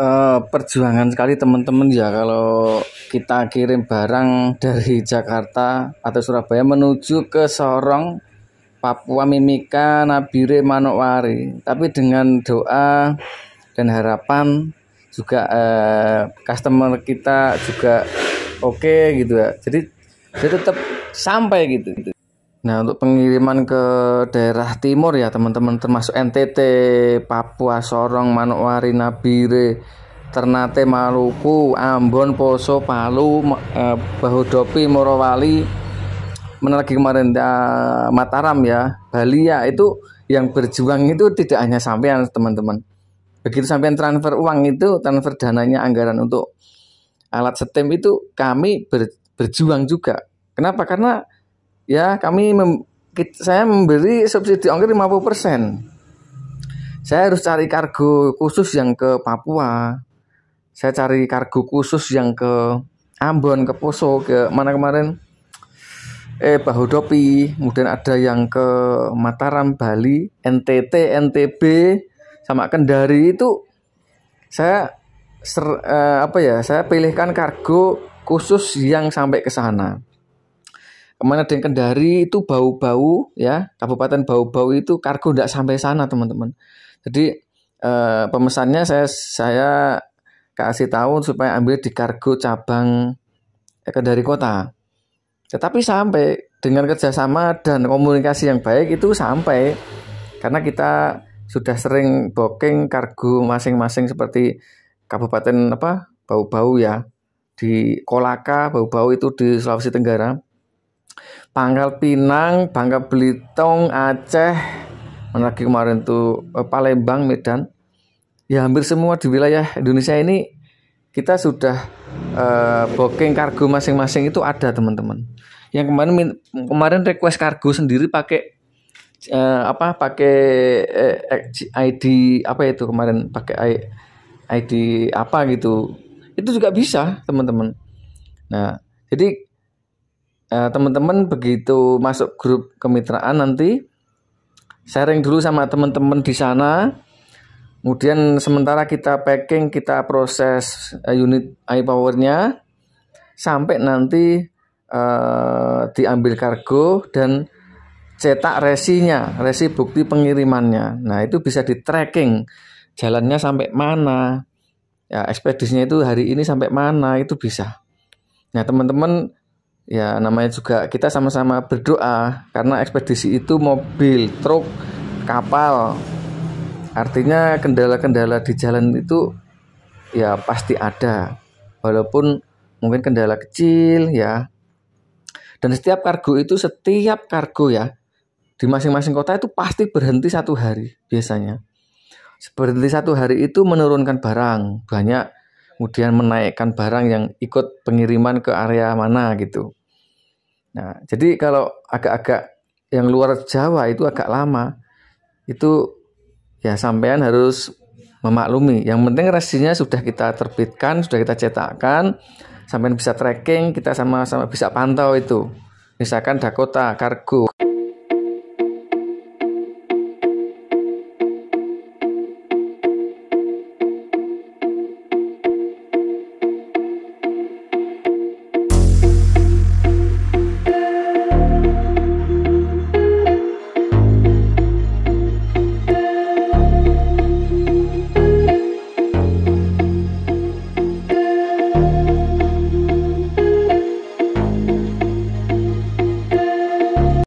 Eh, perjuangan sekali teman-teman ya kalau kita kirim barang dari Jakarta atau Surabaya menuju ke Sorong, Papua Mimika, Nabire, Manokwari. Tapi dengan doa dan harapan juga uh, customer kita juga oke okay, gitu ya. Jadi dia tetap sampai gitu. Nah, untuk pengiriman ke daerah timur ya, teman-teman termasuk NTT, Papua, Sorong, Manokwari, Nabire, Ternate, Maluku, Ambon, Poso, Palu, Bahudopi eh, Bahodopi, Morowali, menarik kemarin eh, Mataram ya, Bali ya, itu yang berjuang itu tidak hanya sampean teman-teman. Begitu sampean transfer uang itu, transfer dananya anggaran untuk alat setem itu kami ber, berjuang juga. Kenapa? Karena ya kami mem, saya memberi subsidi ongkir 50%. Saya harus cari kargo khusus yang ke Papua. Saya cari kargo khusus yang ke Ambon, ke Poso, ke mana kemarin? Eh Bahodopi, kemudian ada yang ke Mataram, Bali, NTT, NTB, sama Kendari itu saya ser, eh, apa ya? Saya pilihkan kargo khusus yang sampai ke sana Kemana dan Kendari itu bau-bau ya Kabupaten Bau-Bau itu kargo tidak sampai sana teman-teman. Jadi eh, pemesannya saya saya kasih tahu supaya ambil di kargo cabang eh, Kendari Kota. Tetapi sampai dengan kerjasama dan komunikasi yang baik itu sampai karena kita sudah sering booking kargo masing-masing seperti kabupaten apa bau-bau ya di Kolaka bau-bau itu di Sulawesi Tenggara Pangkal Pinang, Bangka Belitung, Aceh, mana lagi kemarin tuh eh, Palembang, Medan. Ya hampir semua di wilayah Indonesia ini kita sudah uh, booking kargo masing-masing itu ada teman-teman. Yang kemarin kemarin request kargo sendiri pakai uh, apa pakai eh, ID apa itu kemarin pakai ID apa gitu. Itu juga bisa teman-teman. Nah, jadi Eh, teman-teman begitu masuk grup kemitraan nanti sharing dulu sama teman-teman di sana. Kemudian sementara kita packing, kita proses eh, unit Ai Powernya, sampai nanti uh, diambil kargo dan cetak resinya, resi bukti pengirimannya. Nah, itu bisa di tracking jalannya sampai mana. Ya, ekspedisinya itu hari ini sampai mana itu bisa. Nah, teman-teman ya namanya juga kita sama-sama berdoa karena ekspedisi itu mobil, truk, kapal. Artinya kendala-kendala di jalan itu ya pasti ada. Walaupun mungkin kendala kecil ya. Dan setiap kargo itu setiap kargo ya di masing-masing kota itu pasti berhenti satu hari biasanya. seperti satu hari itu menurunkan barang banyak, kemudian menaikkan barang yang ikut pengiriman ke area mana gitu. Nah, jadi kalau agak-agak yang luar Jawa itu agak lama, itu ya sampean harus memaklumi. Yang penting resinya sudah kita terbitkan, sudah kita cetakkan, sampean bisa tracking, kita sama-sama bisa pantau itu. Misalkan Dakota, kargo